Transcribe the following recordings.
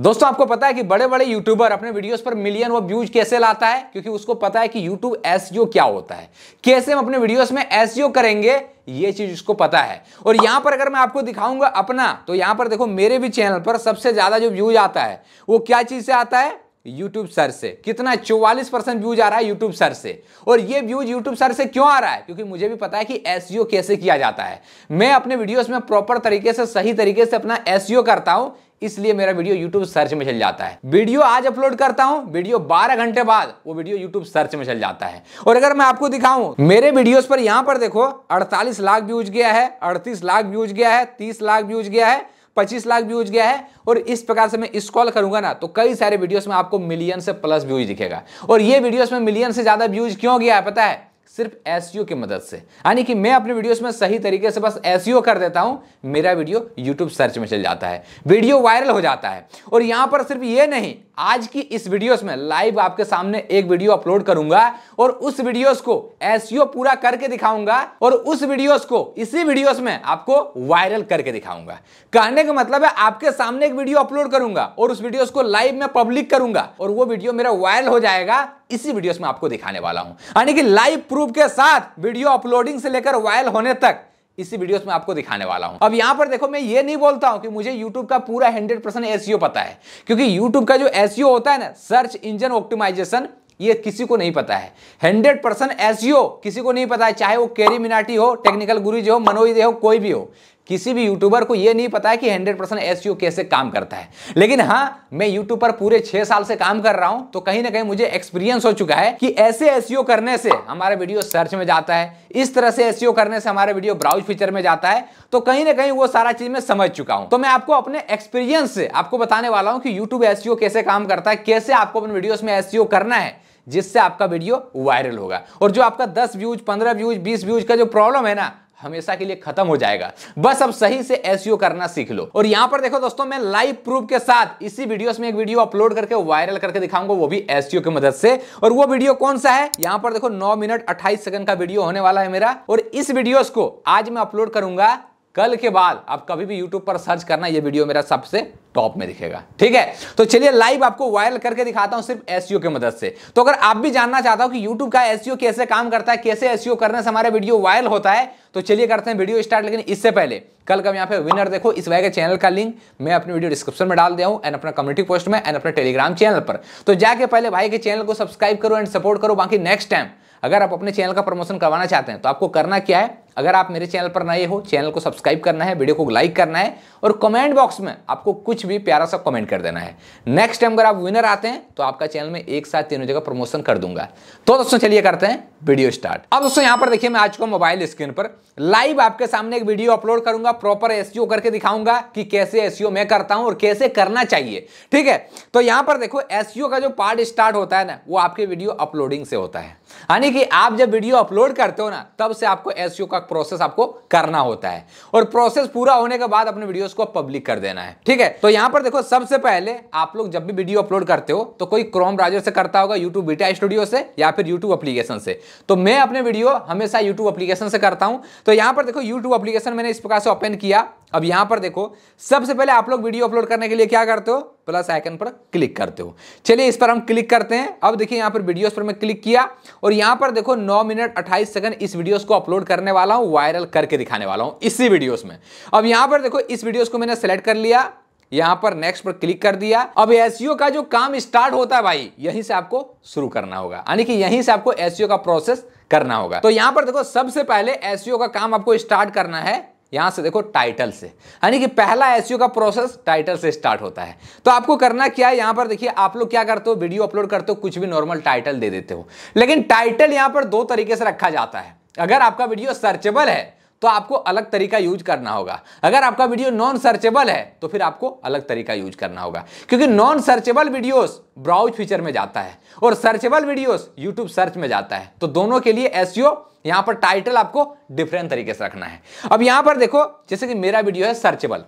दोस्तों आपको पता है कि बड़े बड़े यूट्यूबर अपने वीडियोस पर मिलियन व व्यूज कैसे लाता है क्योंकि उसको पता है कि यूट्यूब एस क्या होता है कैसे हम अपने वीडियोस में एस करेंगे ये चीज उसको पता है और यहां पर अगर मैं आपको दिखाऊंगा अपना तो यहां पर देखो मेरे भी चैनल पर सबसे ज्यादा जो व्यूज आता है वो क्या चीज से आता है यूट्यूब सर से कितना चौवालीस परसेंट व्यूज आ रहा है यूट्यूब सर से और ये व्यूज यूट्यूब सर से क्यों आ रहा है क्योंकि मुझे भी पता है कि एस कैसे किया जाता है मैं अपने वीडियोस में प्रॉपर तरीके से सही तरीके से अपना एस करता हूं इसलिए मेरा वीडियो यूट्यूब सर्च में चल जाता है वीडियो आज अपलोड करता हूँ वीडियो बारह घंटे बाद वो वीडियो यूट्यूब सर्च में चल जाता है और अगर मैं आपको दिखाऊं मेरे वीडियोस पर यहां पर देखो अड़तालीस लाख व्यूज गया है अड़तीस लाख व्यूज गया है तीस लाख व्यूज गया है 25 लाख व्यूज गया है और इस प्रकार से मैं स्क्रॉल करूंगा ना तो कई सारे वीडियोस में आपको मिलियन से प्लस व्यूज दिखेगा और ये वीडियोस में मिलियन से ज्यादा व्यूज क्यों गया है पता है सिर्फ एस e की मदद से यानी कि मैं अपने वीडियोस में सही तरीके से बस एस e कर देता हूं मेरा वीडियो यूट्यूब सर्च में चल जाता है वीडियो वायरल हो जाता है और यहां पर सिर्फ ये नहीं आज की इस वीडियोस में लाइव आपके सामने एक वीडियो अपलोड करूंगा और उस वीडियोस को एस e पूरा करके दिखाऊंगा और उस वीडियोस को इसी वीडियोस में आपको वायरल करके दिखाऊंगा कहने का मतलब है आपके सामने एक वीडियो अपलोड करूंगा और उस वीडियोस को लाइव में पब्लिक करूंगा और वो वीडियो मेरा वायरल हो जाएगा इसी वीडियोस में आपको दिखाने वाला हूं यानी कि लाइव प्रूफ के साथ वीडियो अपलोडिंग से लेकर वायरल होने तक इसी वीडियोस में आपको दिखाने वाला हूं अब यहां पर देखो मैं ये नहीं बोलता हूं कि मुझे YouTube का पूरा 100 परसेंट एसईओ पता है क्योंकि YouTube का जो एसईओ e होता है ना सर्च इंजन ऑप्टिमाइजेशन ये किसी को नहीं पता है 100 परसेंट e किसी को नहीं पता है चाहे वो केरी मिनाटी हो टेक्निकल गुरुजी हो मनोज हो कोई भी हो किसी भी यूट्यूबर को यह नहीं पता है कि 100 परसेंट एस कैसे काम करता है लेकिन हाँ मैं यूट्यूब पर पूरे छह साल से काम कर रहा हूं तो कहीं ना कहीं मुझे एक्सपीरियंस हो चुका है कि ऐसे एस e करने से हमारे वीडियो सर्च में जाता है इस तरह से एस e करने से हमारे वीडियो ब्राउज फीचर में जाता है तो कहीं ना कहीं वो सारा चीज मैं समझ चुका हूं तो मैं आपको अपने एक्सपीरियंस से आपको बताने वाला हूं कि यूट्यूब एस e कैसे काम करता है कैसे आपको अपने वीडियो में एस करना है जिससे आपका वीडियो वायरल होगा और जो आपका 10 व्यूज 15 व्यूज 20 व्यूज का जो प्रॉब्लम है ना हमेशा के लिए खत्म हो जाएगा बस अब सही से एस e करना सीख लो और यहां पर देखो दोस्तों मैं लाइव प्रूफ के साथ इसी वीडियोस में एक वीडियो अपलोड करके वायरल करके दिखाऊंगा वो भी एस e की मदद से और वो वीडियो कौन सा है यहां पर देखो नौ मिनट अट्ठाईस सेकंड का वीडियो होने वाला है मेरा और इस वीडियोस को आज मैं अपलोड करूंगा कल के बाद आप कभी भी YouTube पर सर्च करना ये वीडियो मेरा सबसे टॉप में दिखेगा ठीक है तो चलिए लाइव आपको वायरल करके दिखाता हूं सिर्फ एसईओ e की मदद से तो अगर आप भी जानना चाहता हो कि YouTube का एसईओ e कैसे काम करता है कैसे एसईओ e करने से हमारे वीडियो वायरल होता है तो चलिए करते हैं वीडियो स्टार्ट लेकिन इससे पहले कल का यहाँ पे विनर देखो इस वाई के चैनल का लिंक मैं अपनी वीडियो डिस्क्रिप्शन में डाल दिया हूँ एंड अपना कम्युनिटी पोस्ट में एंड अपने टेलीग्राम चैनल पर तो जाके पहले भाई के चैनल को सब्सक्राइब करो एंड सपोर्ट करो बाकी नेक्स्ट टाइम अगर आप अपने चैनल का प्रमोशन करवाना चाहते हैं तो आपको करना क्या है अगर आप मेरे चैनल पर नए हो चैनल को सब्सक्राइब करना है वीडियो को लाइक करना है और कमेंट बॉक्स में आपको कुछ भी प्यारा सा कमेंट कर देना है नेक्स्ट टाइम अगर आप विनर आते हैं तो आपका चैनल में एक साथ तीनों जगह प्रमोशन कर दूंगा तो दोस्तों चलिए करते हैं वीडियो स्टार्ट अब दोस्तों यहां पर देखिए मैं आज को मोबाइल स्क्रीन पर लाइव आपके सामने एक वीडियो अपलोड करूंगा प्रॉपर एसईओ e करके दिखाऊंगा कि कैसे एसईओ e मैं करता हूं और कैसे करना चाहिए ठीक है तो यहां पर देखो एसईओ e का जो पार्ट स्टार्ट होता है ना वो आपके वीडियो अपलोडिंग से होता है यानी कि आप जब वीडियो अपलोड करते हो ना तब से आपको एसईओ का प्रोसेस आपको करना होता है और प्रोसेस पूरा होने के बाद अपने वीडियोस को पब्लिक कर देना है ठीक है तो यहां पर देखो सबसे पहले आप लोग जब भी वीडियो अपलोड करते हो तो कोई क्रोम ब्राउजर से करता होगा यूट्यूब बीटा स्टूडियो से या फिर यूट्यूब अपलीकेशन से तो मैं अपने वीडियो हमेशा यूट्यूब अपलीकेशन से करता हूं तो यहां पर देखो यूट्यूब अपलीकेशन मैंने इस प्रकार से ओपन किया अब यहां पर देखो सबसे पहले आप लोग वीडियो अपलोड करने के लिए क्या करते हो प्लस आइकन पर क्लिक करते हो चलिए इस पर हम क्लिक करते हैं अब देखिए यहां पर वीडियोस पर मैं क्लिक किया और यहां पर देखो 9 मिनट 28 सेकंड इस वीडियोस को अपलोड करने वाला हूं वायरल करके दिखाने वाला हूं इसी वीडियोस में अब यहां पर देखो इस वीडियो को मैंने सेलेक्ट कर लिया यहां पर नेक्स्ट पर क्लिक कर दिया अब एसईओ e का जो काम स्टार्ट होता है भाई यहीं से आपको शुरू करना होगा यानी कि यहीं से आपको एसईओ e का प्रोसेस करना होगा तो यहां पर देखो सबसे पहले एसईओ e का काम आपको स्टार्ट करना है यहां से देखो टाइटल से यानी कि पहला एस का प्रोसेस टाइटल से स्टार्ट होता है तो आपको करना क्या है यहां पर देखिए आप लोग क्या करते हो वीडियो अपलोड करते हो कुछ भी नॉर्मल टाइटल दे देते हो लेकिन टाइटल यहां पर दो तरीके से रखा जाता है अगर आपका वीडियो सर्चेबल है तो आपको अलग तरीका यूज करना होगा अगर आपका वीडियो नॉन सर्चेबल है तो फिर आपको अलग तरीका यूज करना होगा क्योंकि non searchable videos browse feature में जाता है और सर्चेबल वीडियोस यूट्यूब सर्च में जाता है तो दोनों के लिए एस e यहां पर टाइटल आपको डिफरेंट तरीके से रखना है अब यहां पर देखो जैसे कि मेरा वीडियो है सर्चेबल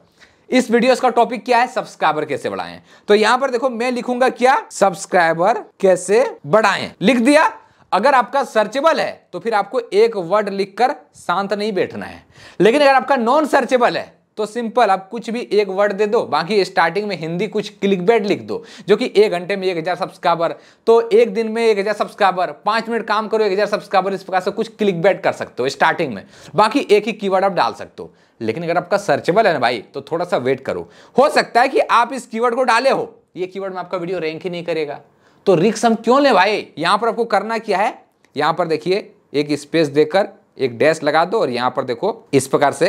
इस वीडियोस का टॉपिक क्या है सब्सक्राइबर कैसे बढ़ाएं तो यहां पर देखो मैं लिखूंगा क्या सब्सक्राइबर कैसे बढ़ाएं लिख दिया अगर आपका सर्चेबल है तो फिर आपको एक वर्ड लिखकर शांत नहीं बैठना है लेकिन अगर आपका नॉन सर्चेबल है तो सिंपल आप कुछ भी एक वर्ड दे दो बाकी स्टार्टिंग में हिंदी कुछ क्लिक बैड लिख दो जो कि एक घंटे में एक हज़ार सब्सक्राइबर तो एक दिन में एक हज़ार सब्सक्राइबर पांच मिनट काम करो एक हज़ार सब्सक्राइबर इस प्रकार से कुछ क्लिक बैड कर सकते हो स्टार्टिंग में बाकी एक ही कीवर्ड आप डाल सकते हो लेकिन अगर आपका सर्चेबल है ना भाई तो थोड़ा सा वेट करो हो सकता है कि आप इस कीवर्ड को डाले हो ये कीवर्ड में आपका वीडियो रैंक ही नहीं करेगा तो रिक्स हम क्यों ले भाई यहां पर आपको करना क्या है यहां पर देखिए एक स्पेस देकर एक डैश लगा दो और यहां पर देखो इस प्रकार से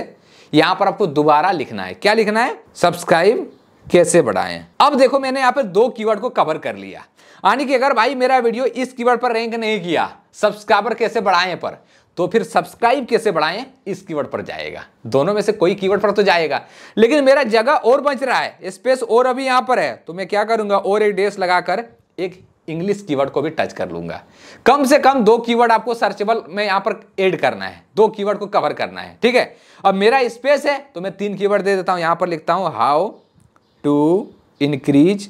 यहां पर आपको दोबारा लिखना है क्या लिखना है सब्सक्राइब कैसे बढ़ाएं अब देखो मैंने यहां पर दो कीवर्ड को कवर कर लिया यानी कि अगर भाई मेरा वीडियो इस कीवर्ड पर रैंक नहीं किया सब्सक्राइबर कैसे बढ़ाएं पर तो फिर सब्सक्राइब कैसे बढ़ाएं इस कीवर्ड पर जाएगा दोनों में से कोई कीवर्ड पर तो जाएगा लेकिन मेरा जगह और बच रहा है स्पेस और अभी यहां पर है तो मैं क्या करूंगा और एक डेस लगाकर एक इंग्लिश कीवर्ड को भी टच कर लूंगा कम से कम दो कीवर्ड आपको सर्चेबल में यहां पर ऐड करना है दो कीवर्ड को कवर करना है ठीक है अब मेरा स्पेस है तो मैं तीन कीवर्ड दे देता हूं यहां पर लिखता हूं how to increase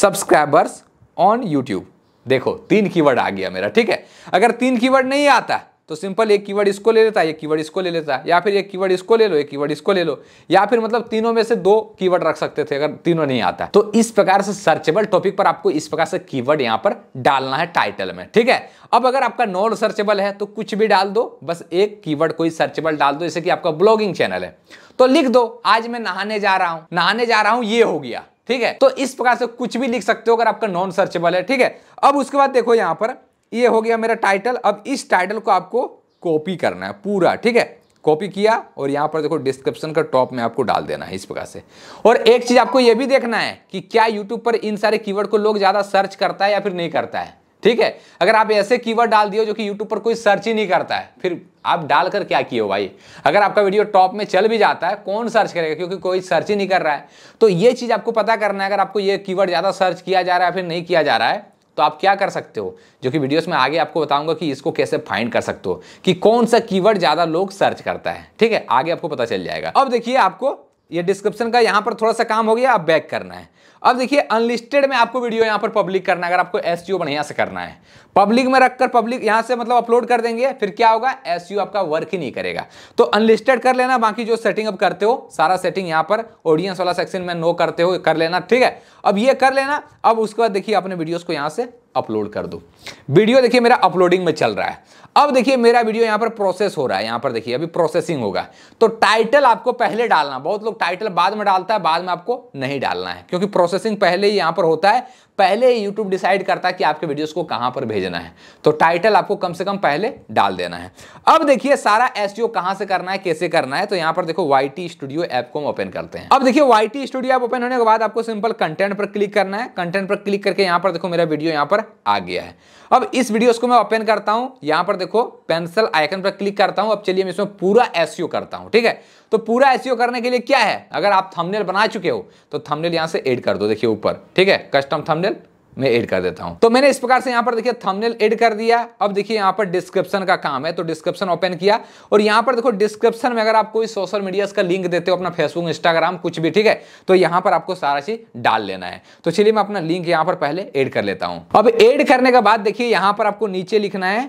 subscribers on YouTube देखो तीन कीवर्ड आ गया मेरा ठीक है अगर तीन कीवर्ड नहीं आता तो सिंपल एक कीवर्ड इसको ले लेता है एक कीवर्ड इसको ले लेता है या फिर एक कीवर्ड इसको ले लो एक कीवर्ड इसको ले लो या फिर मतलब तीनों में से दो कीवर्ड रख सकते थे अगर तीनों नहीं आता तो इस प्रकार से सर्चेबल टॉपिक पर आपको इस प्रकार से कीवर्ड यहाँ पर डालना है टाइटल में ठीक है अब अगर आपका नॉन सर्चेबल है तो कुछ भी डाल दो बस एक कीवर्ड कोई सर्चेबल डाल दो जैसे कि आपका ब्लॉगिंग चैनल है तो लिख दो आज मैं नहाने जा रहा हूं नहाने जा रहा हूं ये हो गया ठीक है तो इस प्रकार से कुछ भी लिख सकते हो अगर आपका नॉन सर्चेबल है ठीक है अब उसके बाद देखो यहाँ पर ये हो गया मेरा टाइटल अब इस टाइटल को आपको कॉपी करना है पूरा ठीक है कॉपी किया और यहां पर देखो डिस्क्रिप्शन का टॉप में आपको डाल देना है इस प्रकार से और एक चीज़ आपको यह भी देखना है कि क्या यूट्यूब पर इन सारे कीवर्ड को लोग ज़्यादा सर्च करता है या फिर नहीं करता है ठीक है अगर आप ऐसे कीवर्ड डाल दिए जो कि यूट्यूब पर कोई सर्च ही नहीं करता है फिर आप डालकर क्या किए हो भाई अगर आपका वीडियो टॉप में चल भी जाता है कौन सर्च करेगा क्योंकि कोई सर्च ही नहीं कर रहा है तो ये चीज़ आपको पता करना है अगर आपको ये कीवर्ड ज़्यादा सर्च किया जा रहा है फिर नहीं किया जा रहा है तो आप क्या कर सकते हो जो कि वीडियोस में आगे आपको बताऊंगा कि इसको कैसे फाइंड कर सकते हो कि कौन सा कीवर्ड ज़्यादा लोग सर्च करता है ठीक है आगे आपको पता चल जाएगा अब देखिए आपको ये डिस्क्रिप्शन का यहाँ पर थोड़ा सा काम हो गया अब बैक करना है अब देखिए अनलिस्टेड में आपको वीडियो यहाँ पर पब्लिक करना है अगर आपको एस बढ़िया से करना है पब्लिक में रखकर पब्लिक यहाँ से मतलब अपलोड कर देंगे फिर क्या होगा एस आपका वर्क ही नहीं करेगा तो अनलिस्टेड कर लेना बाकी जो सेटिंग अब करते हो सारा सेटिंग यहाँ पर ऑडियंस वाला सेक्शन में नो करते हो कर लेना ठीक है अब ये कर लेना अब उसके बाद देखिए अपने वीडियोज़ को यहाँ से अपलोड कर दो वीडियो देखिए मेरा अपलोडिंग में चल रहा है अब देखिए मेरा वीडियो यहां पर प्रोसेस हो रहा है यहां पर देखिए अभी प्रोसेसिंग होगा तो टाइटल आपको पहले डालना बहुत लोग टाइटल बाद में डालता है बाद में आपको नहीं डालना है क्योंकि प्रोसेसिंग पहले ही यहां पर होता है पहले ही यूट्यूब डिसाइड करता है कि आपके वीडियोस को कहां पर भेजना है तो टाइटल आपको कम से कम पहले डाल देना है अब देखिए सारा एस कहां से करना है कैसे करना है तो यहां पर देखो वाई स्टूडियो ऐप को हम ओपन करते हैं अब देखिए वाई स्टूडियो ऐप ओपन होने के बाद आपको सिंपल कंटेंट पर क्लिक करना है कंटेंट पर क्लिक करके यहां पर देखो मेरा वीडियो यहां पर आ गया है अब इस वीडियो को मैं ओपन करता हूं यहां पर देखो पेंसिल आइकन पर क्लिक करता हूं अब चलिए मैं इसमें पूरा एस करता हूं ठीक है तो पूरा एस e करने के लिए क्या है अगर आप थंबनेल बना चुके हो तो थंबनेल यहां से एड कर दो देखिए ऊपर ठीक है कस्टम थंबनेल मैं ऐड कर देता हूं तो मैंने इस प्रकार से यहां पर देखिए थंबनेल ऐड कर दिया अब देखिए यहां पर डिस्क्रिप्शन का काम है तो डिस्क्रिप्शन ओपन किया और यहाँ पर देखो डिस्क्रिप्शन में अगर आप कोई सोशल मीडिया का लिंक देते हो अपना फेसबुक इंस्टाग्राम कुछ भी ठीक है तो यहां पर आपको सारा चीज डाल लेना है तो चलिए मैं अपना लिंक यहाँ पर पहले एड कर लेता हूं अब एड करने के बाद देखिए यहां पर आपको नीचे लिखना है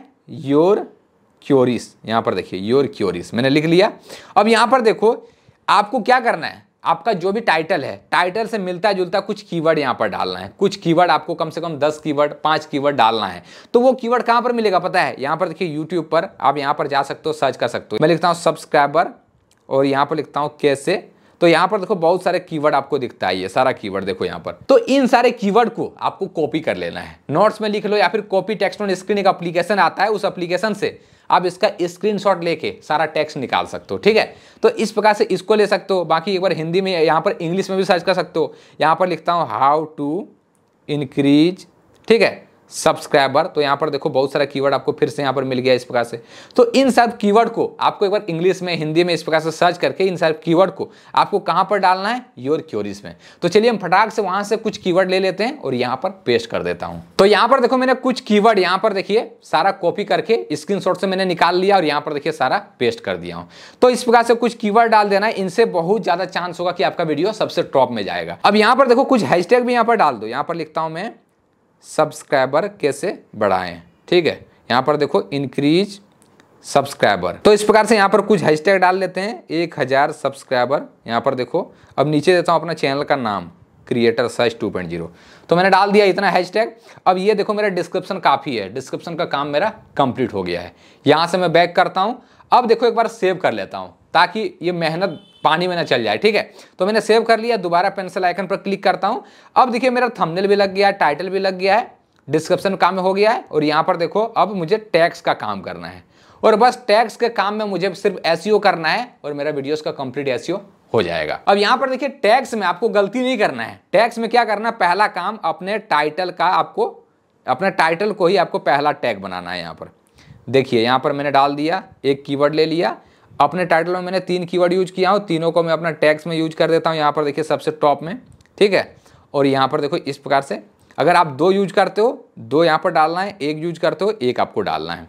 योर क्योरिस यहाँ पर देखिए योर क्योरिस मैंने लिख लिया अब यहाँ पर देखो आपको क्या करना है आपका जो भी टाइटल है टाइटल से मिलता जुलता कुछ कीवर्ड यहाँ पर डालना है कुछ कीवर्ड आपको कम से कम दस कीवर्ड पांच कीवर्ड डालना है तो वो कीवर्ड कहाँ पर मिलेगा पता है यहाँ पर देखिए यूट्यूब पर आप यहाँ पर जा सकते हो सर्च कर सकते हो मैं लिखता हूँ सब्सक्राइबर और यहाँ पर लिखता हूँ कैसे तो यहाँ पर देखो बहुत सारे कीवर्ड आपको दिखता है ये सारा कीवर्ड देखो यहाँ पर तो इन सारे कीवर्ड को आपको कॉपी कर लेना है नोट्स में लिख लो या फिर कॉपी टेक्स्ट ऑन स्क्रीन एक एप्लीकेशन आता है उस एप्लीकेशन से आप इसका स्क्रीनशॉट लेके सारा टैक्स निकाल सकते हो ठीक है तो इस प्रकार से इसको ले सकते हो बाकी एक बार हिंदी में यहाँ पर इंग्लिश में भी सर्च कर सकते हो यहाँ पर लिखता हूँ हाउ टू इंक्रीज ठीक है सब्सक्राइबर तो यहाँ पर देखो बहुत सारा कीवर्ड आपको फिर से यहाँ पर मिल गया इस प्रकार से तो इन सब कीवर्ड को आपको एक बार इंग्लिश में हिंदी में इस प्रकार से सर्च करके इन सब कीवर्ड को आपको कहाँ पर डालना है योर क्योरीज में तो चलिए हम फटाक से वहाँ से कुछ कीवर्ड ले लेते हैं और यहाँ पर पेस्ट कर देता हूँ तो यहाँ पर देखो मैंने कुछ कीवर्ड यहाँ पर देखिए सारा कॉपी करके स्क्रीन से मैंने निकाल लिया और यहाँ पर देखिए सारा पेस्ट कर दिया हूँ तो इस प्रकार से कुछ की डाल देना इनसे बहुत ज़्यादा चांस होगा कि आपका वीडियो सबसे टॉप में जाएगा अब यहाँ पर देखो कुछ हैशटैग भी यहाँ पर डाल दो यहाँ पर लिखता हूँ मैं सब्सक्राइबर कैसे बढ़ाएं ठीक है यहाँ पर देखो इंक्रीज सब्सक्राइबर तो इस प्रकार से यहाँ पर कुछ हैशटैग डाल लेते हैं एक हज़ार सब्सक्राइबर यहाँ पर देखो अब नीचे देता हूँ अपना चैनल का नाम creator search two point zero तो मैंने डाल दिया इतना हैशटैग अब ये देखो मेरा डिस्क्रिप्शन काफ़ी है डिस्क्रिप्शन का काम मेरा कंप्लीट हो गया है यहाँ से मैं बैक करता हूँ अब देखो एक बार सेव कर लेता हूँ ताकि ये मेहनत पानी में ना चल जाए ठीक है तो मैंने सेव कर लिया दोबारा पेंसिल आइकन पर क्लिक करता हूँ अब देखिए मेरा थंबनेल भी लग गया है टाइटल भी लग गया है डिस्क्रिप्शन काम हो गया है और यहाँ पर देखो अब मुझे टैक्स का काम करना है और बस टैक्स के काम में मुझे सिर्फ एस e करना है और मेरा वीडियो का कंप्लीट एस e हो जाएगा अब यहाँ पर देखिए टैक्स में आपको गलती नहीं करना है टैक्स में क्या करना है पहला काम अपने टाइटल का आपको अपने टाइटल को ही आपको पहला टैग बनाना है यहाँ पर देखिए यहाँ पर मैंने डाल दिया एक कीवर्ड ले लिया अपने टाइटल में मैंने तीन कीवर्ड यूज किया हूँ तीनों को मैं अपना टैक्स में यूज कर देता हूँ यहाँ पर देखिए सबसे टॉप में ठीक है और यहाँ पर देखो इस प्रकार से अगर आप दो यूज करते हो दो यहाँ पर डालना है एक यूज करते हो एक आपको डालना है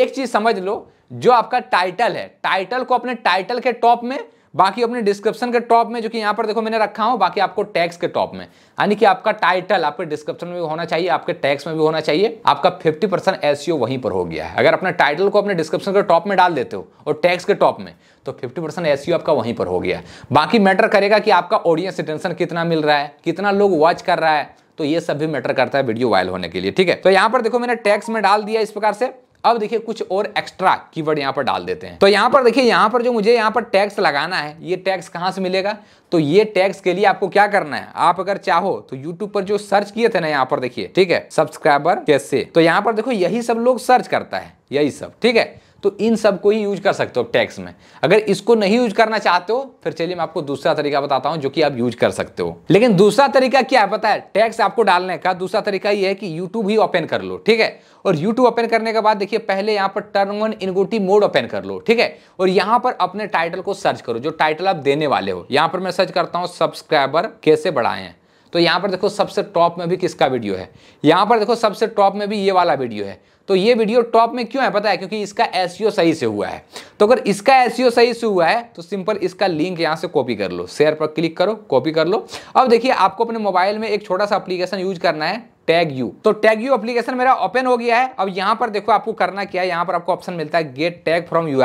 एक चीज़ समझ लो जो आपका टाइटल है टाइटल को अपने टाइटल के टॉप में बाकी अपने डिस्क्रिप्शन के टॉप में जो कि यहाँ पर देखो मैंने रखा हूँ बाकी आपको टैक्स के टॉप में यानी कि आपका टाइटल आपके डिस्क्रिप्शन में भी होना चाहिए आपके टैक्स में भी होना चाहिए आपका फिफ्टी परसेंट e वहीं पर हो गया है अगर अपने टाइटल को अपने डिस्क्रिप्शन के टॉप में डाल देते हो और टैक्स के टॉप में तो 50 परसेंट e आपका वहीं पर हो गया बाकी मैटर करेगा कि आपका ऑडियंस अटेंशन कितना मिल रहा है कितना लोग वॉच कर रहा है तो ये सब भी मैटर करता है वीडियो वायरल होने के लिए ठीक है तो यहाँ पर देखो मैंने टैक्स में डाल दिया इस प्रकार से अब देखिए कुछ और एक्स्ट्रा कीवर्ड यहाँ पर डाल देते हैं तो यहाँ पर देखिए यहाँ पर जो मुझे यहाँ पर टैक्स लगाना है ये टैक्स कहाँ से मिलेगा तो ये टैक्स के लिए आपको क्या करना है आप अगर चाहो तो यूट्यूब पर जो सर्च किए थे ना यहाँ पर देखिए ठीक है सब्सक्राइबर कैसे तो यहाँ पर देखो यही सब लोग सर्च करता है यही सब ठीक है तो इन सब को ही यूज कर सकते हो टैक्स में अगर इसको नहीं यूज करना चाहते हो फिर चलिए मैं आपको दूसरा तरीका बताता हूं जो कि आप यूज कर सकते हो लेकिन दूसरा तरीका क्या है पता है टैक्स आपको डालने का दूसरा तरीका यह है कि यूट्यूब ही ओपन कर लो ठीक है और यूट्यूब ओपन करने के बाद देखिए पहले यहां पर turn on incognito mode open कर लो ठीक है और यहां पर अपने टाइटल को सर्च करो जो टाइटल आप देने वाले हो यहां पर मैं सर्च करता हूं सब्सक्राइबर कैसे बढ़ाए तो यहाँ पर देखो सबसे टॉप में भी किसका वीडियो है यहाँ पर देखो सबसे टॉप में भी ये वाला वीडियो है तो ये वीडियो टॉप में क्यों है पता है क्योंकि इसका एस e सही से हुआ है तो अगर इसका एस e सही से हुआ है तो सिंपल इसका लिंक यहाँ से कॉपी कर लो शेयर पर क्लिक करो कॉपी कर लो अब देखिए आपको अपने मोबाइल में एक छोटा सा अप्लीकेशन यूज करना है टैग यू तो टैग यू एप्लीकेशन मेरा ओपन हो गया है अब यहाँ पर देखो आपको करना क्या है यहाँ पर आपको ऑप्शन मिलता है गेट टैग फ्रॉम यू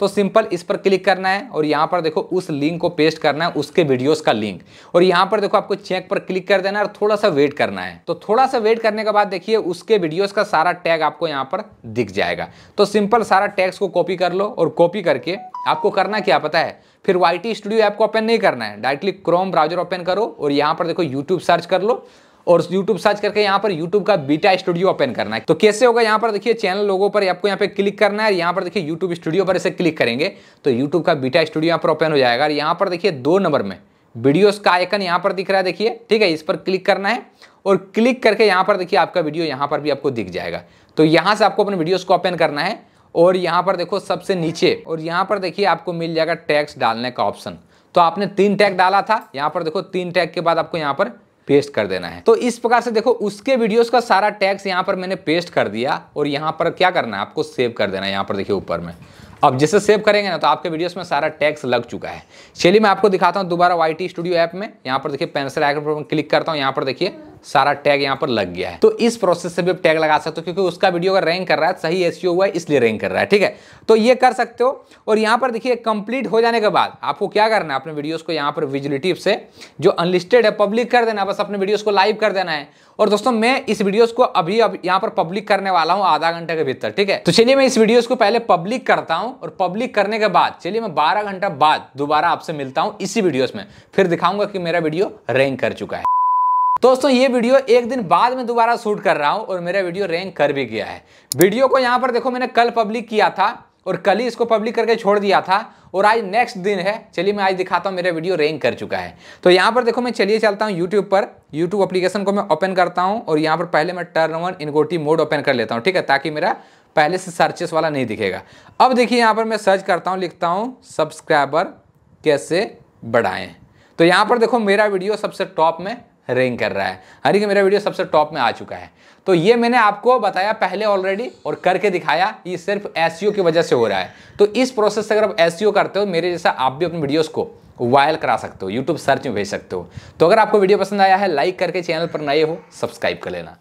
तो सिंपल इस पर क्लिक करना है और यहाँ पर देखो उस लिंक को पेस्ट करना है उसके वीडियोस का लिंक और यहाँ पर देखो आपको चेक पर क्लिक कर देना है और थोड़ा सा वेट करना है तो थोड़ा सा वेट करने के बाद देखिए उसके वीडियोस का सारा टैग आपको यहाँ पर दिख जाएगा तो सिंपल सारा टैग्स को कॉपी कर लो और कॉपी करके आपको करना क्या पता है फिर वाई स्टूडियो ऐप को ओपन नहीं करना है डायरेक्टली क्रोम ब्राउजर ओपन करो और यहाँ पर देखो यूट्यूब सर्च कर लो और यूट्यूब सर्च करके यहाँ पर यूट्यूब का बीटा स्टूडियो ओपन करना है तो कैसे होगा यहाँ पर देखिए चैनल लोगों पर आपको यहाँ पे क्लिक करना है यहाँ पर देखिए यूट्यूब स्टूडियो पर इसे क्लिक करेंगे तो यूट्यूब का बीटा स्टूडियो यहाँ पर ओपन हो जाएगा और यहाँ पर देखिए दो नंबर में वीडियोस का आइकन यहाँ पर दिख रहा है देखिए ठीक है इस पर क्लिक करना है और क्लिक करके यहाँ पर देखिए आपका वीडियो यहाँ पर भी आपको दिख जाएगा तो यहाँ से आपको अपने वीडियोस को ओपन करना है और यहाँ पर देखो सबसे नीचे और यहाँ पर देखिए आपको मिल जाएगा टैक्स डालने का ऑप्शन तो आपने तीन टैग डाला था यहाँ पर देखो तीन टैग के बाद आपको यहाँ पर पेस्ट कर देना है तो इस प्रकार से देखो उसके वीडियोस का सारा टैक्स यहाँ पर मैंने पेस्ट कर दिया और यहाँ पर क्या करना है आपको सेव कर देना है यहाँ पर देखिए ऊपर में अब जैसे सेव करेंगे ना तो आपके वीडियोस में सारा टैक्स लग चुका है चलिए मैं आपको दिखाता हूँ दोबारा वाई स्टूडियो ऐप में यहाँ पर देखिए पेंसिल आइकन पर क्लिक करता हूँ यहाँ पर देखिए सारा टैग यहाँ पर लग गया है तो इस प्रोसेस से भी आप टैग लगा सकते हो क्योंकि उसका वीडियो अगर रैंक कर रहा है सही एस e हुआ है इसलिए रैंक कर रहा है ठीक है तो ये कर सकते हो और यहाँ पर देखिए कंप्लीट हो जाने के बाद आपको क्या करना है अपने वीडियोज़ को यहाँ पर विजिलिटिव से जो अनलिस्टेड है पब्लिक कर देना बस अपने वीडियोज़ को लाइव कर देना है और दोस्तों मैं इस वीडियोज को अभी अब यहाँ पर पब्लिक करने वाला हूँ आधा घंटे के भीतर ठीक है तो चलिए मैं इस वीडियोज को पहले पब्लिक करता हूँ और पब्लिक करने के बाद चलिए मैं बारह घंटा बाद दोबारा आपसे मिलता हूँ इसी वीडियोज में फिर दिखाऊंगा कि मेरा वीडियो रैंक कर चुका है दोस्तों ये वीडियो एक दिन बाद में दोबारा शूट कर रहा हूँ और मेरा वीडियो रैंक कर भी गया है वीडियो को यहाँ पर देखो मैंने कल पब्लिक किया था और कल ही इसको पब्लिक करके छोड़ दिया था और आज नेक्स्ट दिन है चलिए मैं आज दिखाता हूँ मेरा वीडियो रैंक कर चुका है तो यहाँ पर देखो मैं चलिए चलता हूँ यूट्यूब पर यूट्यूब अप्लीकेशन को मैं ओपन करता हूँ और यहाँ पर पहले मैं turn on incognito mode open कर लेता हूँ ठीक है ताकि मेरा पहले से सर्चेस वाला नहीं दिखेगा अब देखिए यहाँ पर मैं सर्च करता हूँ लिखता हूँ सब्सक्राइबर कैसे बढ़ाएँ तो यहाँ पर देखो मेरा वीडियो सबसे टॉप में रेंग कर रहा है हरी कि मेरा वीडियो सबसे टॉप में आ चुका है तो ये मैंने आपको बताया पहले ऑलरेडी और करके दिखाया ये सिर्फ एस e की वजह से हो रहा है तो इस प्रोसेस से अगर आप एस e करते हो मेरे जैसा आप भी अपने वीडियोज़ को वायरल करा सकते हो यूट्यूब सर्च में भेज सकते हो तो अगर आपको वीडियो पसंद आया है लाइक करके चैनल पर नए हो सब्सक्राइब कर लेना